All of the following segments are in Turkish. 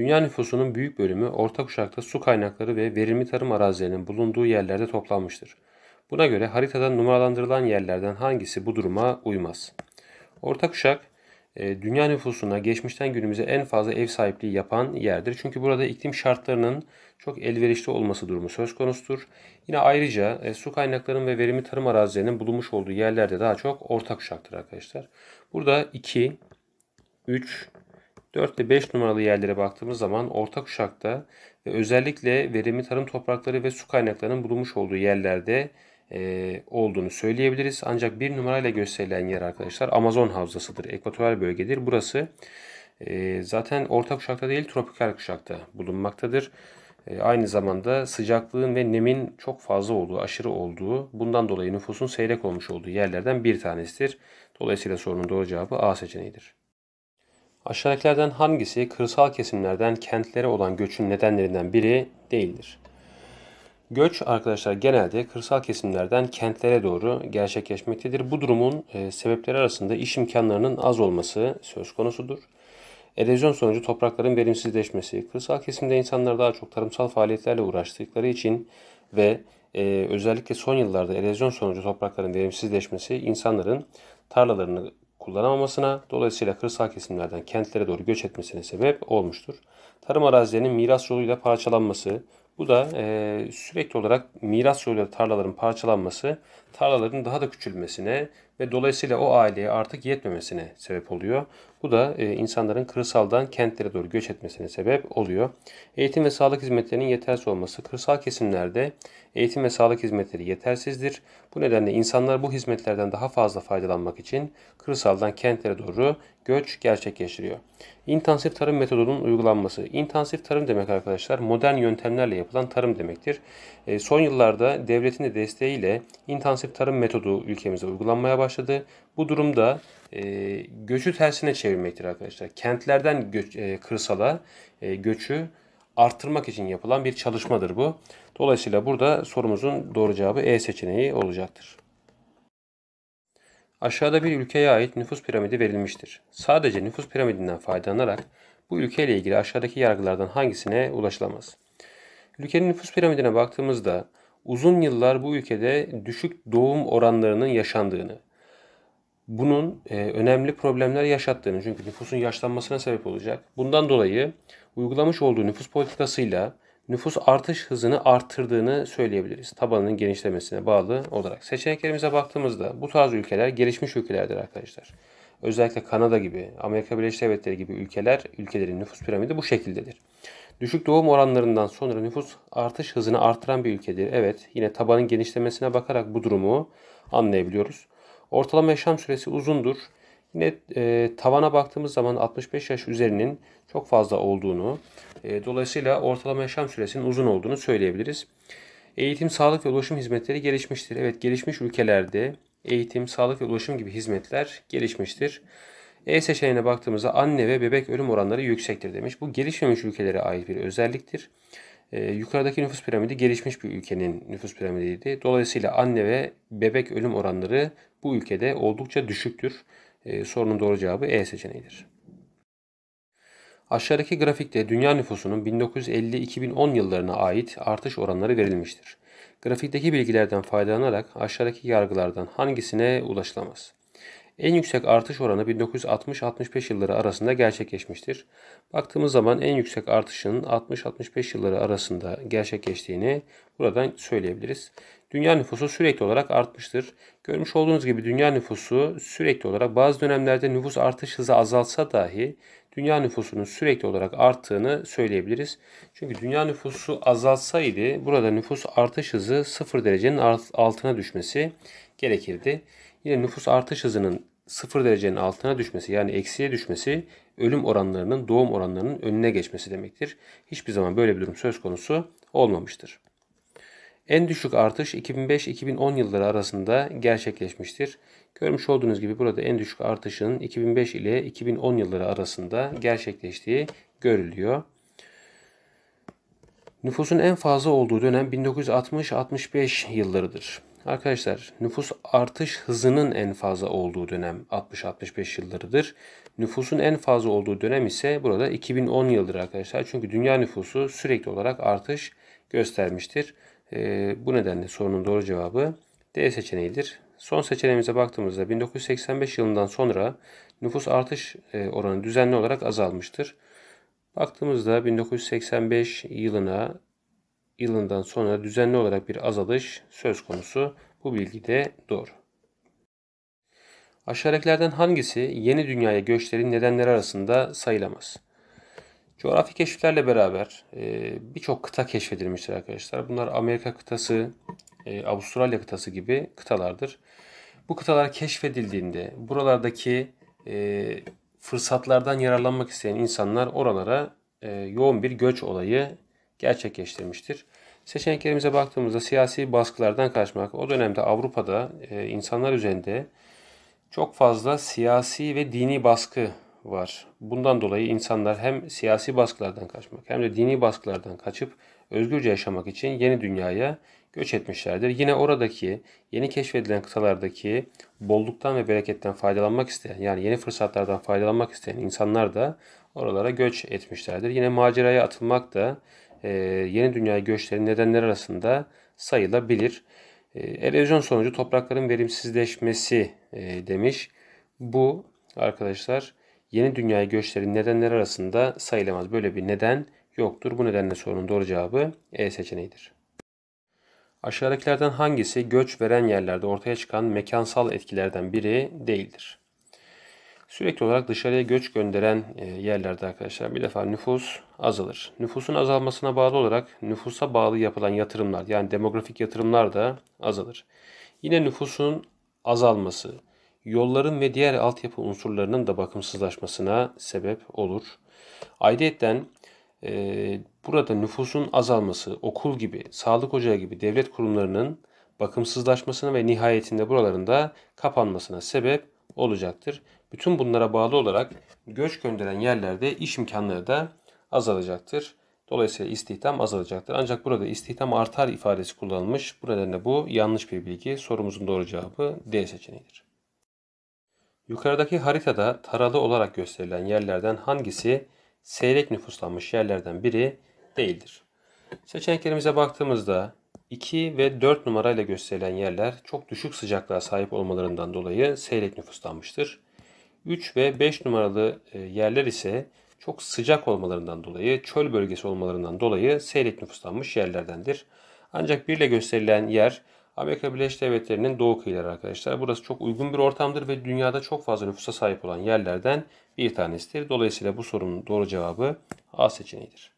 Dünya nüfusunun büyük bölümü orta kuşakta su kaynakları ve verimli tarım arazilerinin bulunduğu yerlerde toplanmıştır. Buna göre haritada numaralandırılan yerlerden hangisi bu duruma uymaz? Orta kuşak e, dünya nüfusuna geçmişten günümüze en fazla ev sahipliği yapan yerdir. Çünkü burada iklim şartlarının çok elverişli olması durumu söz konusudur. Yine ayrıca e, su kaynaklarının ve verimli tarım arazilerinin bulunmuş olduğu yerlerde daha çok orta kuşaktır arkadaşlar. Burada 2, 3, 4 ve 5 numaralı yerlere baktığımız zaman ortak kuşakta ve özellikle verimli tarım toprakları ve su kaynaklarının bulunmuş olduğu yerlerde e, olduğunu söyleyebiliriz. Ancak bir numarayla gösterilen yer arkadaşlar Amazon havzasıdır. Ekvatoral bölgedir. Burası e, zaten ortak kuşakta değil tropikal kuşakta bulunmaktadır. E, aynı zamanda sıcaklığın ve nemin çok fazla olduğu, aşırı olduğu, bundan dolayı nüfusun seyrek olmuş olduğu yerlerden bir tanesidir. Dolayısıyla sorunun doğru cevabı A seçeneğidir. Aşağıdakilerden hangisi kırsal kesimlerden kentlere olan göçün nedenlerinden biri değildir? Göç arkadaşlar genelde kırsal kesimlerden kentlere doğru gerçekleşmektedir. Bu durumun e, sebepleri arasında iş imkanlarının az olması söz konusudur. Erozyon sonucu toprakların verimsizleşmesi, kırsal kesimde insanlar daha çok tarımsal faaliyetlerle uğraştıkları için ve e, özellikle son yıllarda erozyon sonucu toprakların verimsizleşmesi insanların tarlalarını kullanamamasına, dolayısıyla kırsal kesimlerden kentlere doğru göç etmesine sebep olmuştur. Tarım arazilerinin miras yoluyla parçalanması, bu da e, sürekli olarak miras yoluyla tarlaların parçalanması, tarlaların daha da küçülmesine ve dolayısıyla o aileye artık yetmemesine sebep oluyor. Bu da e, insanların kırsaldan kentlere doğru göç etmesine sebep oluyor. Eğitim ve sağlık hizmetlerinin yetersiz olması kırsal kesimlerde eğitim ve sağlık hizmetleri yetersizdir. Bu nedenle insanlar bu hizmetlerden daha fazla faydalanmak için kırsaldan kentlere doğru göç gerçekleştiriyor. İntensif tarım metodunun uygulanması. İntensif tarım demek arkadaşlar modern yöntemlerle yapılan tarım demektir. E, son yıllarda devletin de desteğiyle intensif tarım metodu ülkemize uygulanmaya başladı başladı. Bu durumda e, göçü tersine çevirmektir arkadaşlar. Kentlerden göç, e, kırsala e, göçü arttırmak için yapılan bir çalışmadır bu. Dolayısıyla burada sorumuzun doğru cevabı E seçeneği olacaktır. Aşağıda bir ülkeye ait nüfus piramidi verilmiştir. Sadece nüfus piramidinden faydalanarak bu ülkeyle ilgili aşağıdaki yargılardan hangisine ulaşılamaz? Ülkenin nüfus piramidine baktığımızda uzun yıllar bu ülkede düşük doğum oranlarının yaşandığını, bunun e, önemli problemler yaşattığını çünkü nüfusun yaşlanmasına sebep olacak. Bundan dolayı uygulamış olduğu nüfus politikasıyla nüfus artış hızını arttırdığını söyleyebiliriz. Tabanının genişlemesine bağlı olarak. Seçeneklerimize baktığımızda bu tarz ülkeler gelişmiş ülkelerdir arkadaşlar. Özellikle Kanada gibi, Amerika Birleşik Devletleri gibi ülkeler, ülkelerin nüfus piramidi bu şekildedir. Düşük doğum oranlarından sonra nüfus artış hızını artıran bir ülkedir. Evet, yine tabanın genişlemesine bakarak bu durumu anlayabiliyoruz. Ortalama yaşam süresi uzundur. Yine e, tavana baktığımız zaman 65 yaş üzerinin çok fazla olduğunu, e, dolayısıyla ortalama yaşam süresinin uzun olduğunu söyleyebiliriz. Eğitim, sağlık ve ulaşım hizmetleri gelişmiştir. Evet, gelişmiş ülkelerde eğitim, sağlık ve ulaşım gibi hizmetler gelişmiştir. E seçeneğine baktığımızda anne ve bebek ölüm oranları yüksektir demiş. Bu gelişmemiş ülkelere ait bir özelliktir. E, yukarıdaki nüfus piramidi gelişmiş bir ülkenin nüfus piramidiydi. Dolayısıyla anne ve bebek ölüm oranları bu ülkede oldukça düşüktür. E, sorunun doğru cevabı E seçeneğidir. Aşağıdaki grafikte dünya nüfusunun 1950-2010 yıllarına ait artış oranları verilmiştir. Grafikteki bilgilerden faydalanarak aşağıdaki yargılardan hangisine ulaşılamaz? En yüksek artış oranı 1960-65 yılları arasında gerçekleşmiştir. Baktığımız zaman en yüksek artışın 60-65 yılları arasında gerçekleştiğini buradan söyleyebiliriz. Dünya nüfusu sürekli olarak artmıştır. Görmüş olduğunuz gibi dünya nüfusu sürekli olarak bazı dönemlerde nüfus artış hızı azalsa dahi dünya nüfusunun sürekli olarak arttığını söyleyebiliriz. Çünkü dünya nüfusu azalsaydı burada nüfus artış hızı 0 derecenin altına düşmesi gerekirdi. Yine nüfus artış hızının Sıfır derecenin altına düşmesi yani eksiye düşmesi ölüm oranlarının doğum oranlarının önüne geçmesi demektir. Hiçbir zaman böyle bir durum söz konusu olmamıştır. En düşük artış 2005-2010 yılları arasında gerçekleşmiştir. Görmüş olduğunuz gibi burada en düşük artışın 2005 ile 2010 yılları arasında gerçekleştiği görülüyor. Nüfusun en fazla olduğu dönem 1960-65 yıllarıdır. Arkadaşlar nüfus artış hızının en fazla olduğu dönem 60-65 yıllarıdır. Nüfusun en fazla olduğu dönem ise burada 2010 yıldır arkadaşlar. Çünkü dünya nüfusu sürekli olarak artış göstermiştir. E, bu nedenle sorunun doğru cevabı D seçeneğidir. Son seçeneğimize baktığımızda 1985 yılından sonra nüfus artış e, oranı düzenli olarak azalmıştır. Baktığımızda 1985 yılına yılından sonra düzenli olarak bir azalış söz konusu. Bu bilgi de doğru. Aşağıdakilerden hangisi yeni dünyaya göçlerin nedenleri arasında sayılamaz? Coğrafi keşiflerle beraber e, birçok kıta keşfedilmiştir arkadaşlar. Bunlar Amerika kıtası, e, Avustralya kıtası gibi kıtalardır. Bu kıtalar keşfedildiğinde buralardaki e, fırsatlardan yararlanmak isteyen insanlar oralara yoğun bir göç olayı gerçekleştirmiştir. Seçeneklerimize baktığımızda siyasi baskılardan kaçmak o dönemde Avrupa'da e, insanlar üzerinde çok fazla siyasi ve dini baskı var. Bundan dolayı insanlar hem siyasi baskılardan kaçmak hem de dini baskılardan kaçıp özgürce yaşamak için yeni dünyaya göç etmişlerdir. Yine oradaki yeni keşfedilen kıtalardaki bolluktan ve bereketten faydalanmak isteyen yani yeni fırsatlardan faydalanmak isteyen insanlar da oralara göç etmişlerdir. Yine maceraya atılmak da e, yeni Dünya göçlerin nedenleri arasında sayılabilir. E, erozyon sonucu toprakların verimsizleşmesi e, demiş. Bu arkadaşlar yeni Dünya göçlerin nedenleri arasında sayılamaz. Böyle bir neden yoktur. Bu nedenle sorunun doğru cevabı E seçeneğidir. Aşağıdakilerden hangisi göç veren yerlerde ortaya çıkan mekansal etkilerden biri değildir? Sürekli olarak dışarıya göç gönderen e, yerlerde arkadaşlar bir defa nüfus azalır. Nüfusun azalmasına bağlı olarak nüfusa bağlı yapılan yatırımlar yani demografik yatırımlar da azalır. Yine nüfusun azalması, yolların ve diğer altyapı unsurlarının da bakımsızlaşmasına sebep olur. Ayrıyeten e, burada nüfusun azalması, okul gibi, sağlık ocağı gibi devlet kurumlarının bakımsızlaşmasına ve nihayetinde buralarında kapanmasına sebep olacaktır. Bütün bunlara bağlı olarak göç gönderen yerlerde iş imkanları da azalacaktır. Dolayısıyla istihdam azalacaktır. Ancak burada istihdam artar ifadesi kullanılmış. Bu nedenle bu yanlış bir bilgi. Sorumuzun doğru cevabı D seçeneğidir. Yukarıdaki haritada taralı olarak gösterilen yerlerden hangisi seyrek nüfuslanmış yerlerden biri değildir? Seçeneklerimize baktığımızda 2 ve 4 numarayla gösterilen yerler çok düşük sıcaklığa sahip olmalarından dolayı seyrek nüfuslanmıştır. 3 ve 5 numaralı e, yerler ise çok sıcak olmalarından dolayı, çöl bölgesi olmalarından dolayı seyrek nüfuslanmış yerlerdendir. Ancak 1 ile gösterilen yer Amerika Birleşik Devletleri'nin doğu kıyıları arkadaşlar. Burası çok uygun bir ortamdır ve dünyada çok fazla nüfusa sahip olan yerlerden bir tanesidir. Dolayısıyla bu sorunun doğru cevabı A seçeneğidir.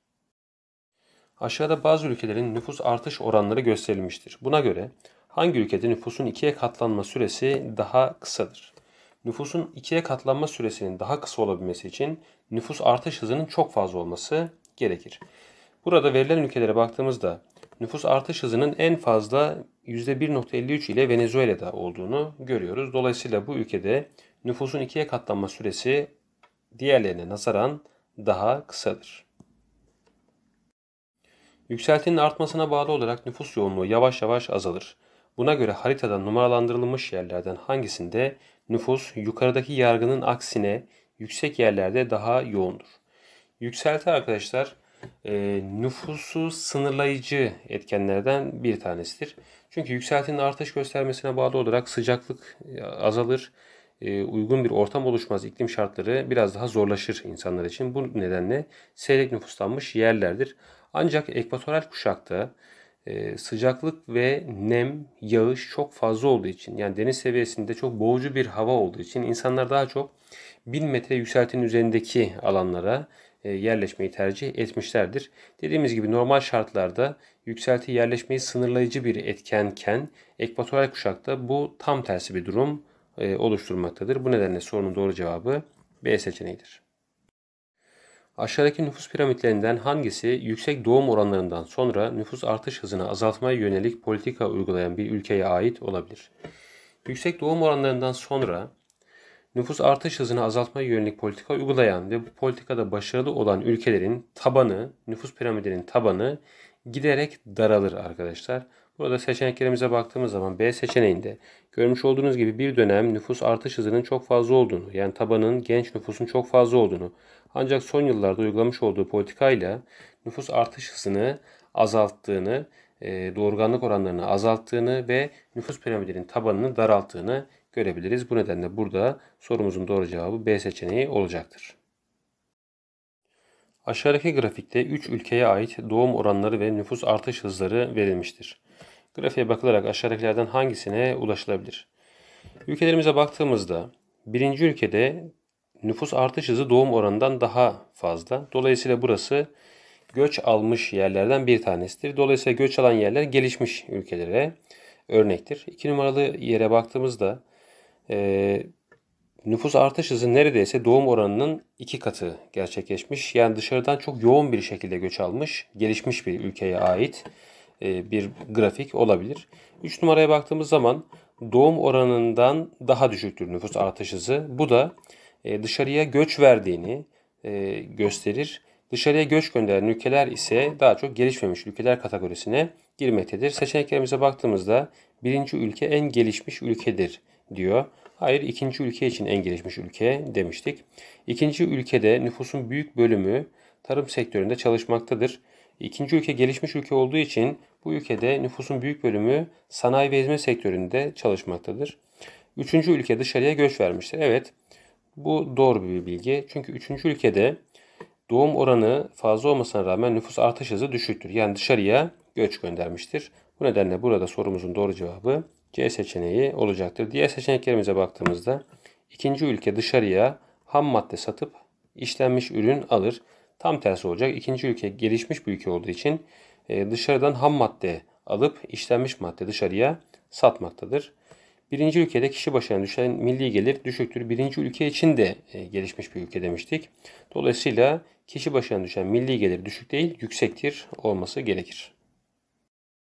Aşağıda bazı ülkelerin nüfus artış oranları gösterilmiştir. Buna göre hangi ülkede nüfusun ikiye katlanma süresi daha kısadır? Nüfusun ikiye katlanma süresinin daha kısa olabilmesi için nüfus artış hızının çok fazla olması gerekir. Burada verilen ülkelere baktığımızda nüfus artış hızının en fazla %1.53 ile Venezuela'da olduğunu görüyoruz. Dolayısıyla bu ülkede nüfusun ikiye katlanma süresi diğerlerine nazaran daha kısadır. Yükseltinin artmasına bağlı olarak nüfus yoğunluğu yavaş yavaş azalır. Buna göre haritada numaralandırılmış yerlerden hangisinde nüfus yukarıdaki yargının aksine yüksek yerlerde daha yoğundur. Yükselti arkadaşlar e, nüfusu sınırlayıcı etkenlerden bir tanesidir. Çünkü yükseltinin artış göstermesine bağlı olarak sıcaklık e, azalır, e, uygun bir ortam oluşmaz, iklim şartları biraz daha zorlaşır insanlar için. Bu nedenle seyrek nüfuslanmış yerlerdir. Ancak ekvatoral kuşakta e, sıcaklık ve nem, yağış çok fazla olduğu için yani deniz seviyesinde çok boğucu bir hava olduğu için insanlar daha çok 1000 metre yükseltinin üzerindeki alanlara e, yerleşmeyi tercih etmişlerdir. Dediğimiz gibi normal şartlarda yükselti yerleşmeyi sınırlayıcı bir etkenken ekvatoral kuşakta bu tam tersi bir durum e, oluşturmaktadır. Bu nedenle sorunun doğru cevabı B seçeneğidir. Aşağıdaki nüfus piramitlerinden hangisi yüksek doğum oranlarından sonra nüfus artış hızını azaltmaya yönelik politika uygulayan bir ülkeye ait olabilir? Yüksek doğum oranlarından sonra nüfus artış hızını azaltmaya yönelik politika uygulayan ve bu politikada başarılı olan ülkelerin tabanı, nüfus piramidinin tabanı giderek daralır arkadaşlar. Burada seçeneklerimize baktığımız zaman B seçeneğinde görmüş olduğunuz gibi bir dönem nüfus artış hızının çok fazla olduğunu yani tabanın genç nüfusun çok fazla olduğunu ancak son yıllarda uygulamış olduğu politikayla nüfus artış hızını azalttığını, e, doğurganlık oranlarını azalttığını ve nüfus piramidinin tabanını daralttığını görebiliriz. Bu nedenle burada sorumuzun doğru cevabı B seçeneği olacaktır. Aşağıdaki grafikte 3 ülkeye ait doğum oranları ve nüfus artış hızları verilmiştir. Grafiğe bakılarak aşağıdakilerden hangisine ulaşılabilir? Ülkelerimize baktığımızda birinci ülkede nüfus artış hızı doğum oranından daha fazla. Dolayısıyla burası göç almış yerlerden bir tanesidir. Dolayısıyla göç alan yerler gelişmiş ülkelere örnektir. İki numaralı yere baktığımızda e, nüfus artış hızı neredeyse doğum oranının iki katı gerçekleşmiş. Yani dışarıdan çok yoğun bir şekilde göç almış, gelişmiş bir ülkeye ait e, bir grafik olabilir. 3 numaraya baktığımız zaman doğum oranından daha düşüktür nüfus artış hızı. Bu da e, dışarıya göç verdiğini e, gösterir. Dışarıya göç gönderen ülkeler ise daha çok gelişmemiş ülkeler kategorisine girmektedir. Seçeneklerimize baktığımızda birinci ülke en gelişmiş ülkedir diyor. Hayır ikinci ülke için en gelişmiş ülke demiştik. İkinci ülkede nüfusun büyük bölümü tarım sektöründe çalışmaktadır. İkinci ülke gelişmiş ülke olduğu için bu ülkede nüfusun büyük bölümü sanayi ve hizmet sektöründe çalışmaktadır. Üçüncü ülke dışarıya göç vermiştir. Evet bu doğru bir bilgi. Çünkü üçüncü ülkede doğum oranı fazla olmasına rağmen nüfus artış hızı düşüktür. Yani dışarıya göç göndermiştir. Bu nedenle burada sorumuzun doğru cevabı C seçeneği olacaktır. Diğer seçeneklerimize baktığımızda ikinci ülke dışarıya ham madde satıp işlenmiş ürün alır. Tam tersi olacak. İkinci ülke gelişmiş bir ülke olduğu için ee, dışarıdan ham madde alıp işlenmiş madde dışarıya satmaktadır. Birinci ülkede kişi başına düşen milli gelir düşüktür. Birinci ülke için de e, gelişmiş bir ülke demiştik. Dolayısıyla kişi başına düşen milli gelir düşük değil yüksektir olması gerekir.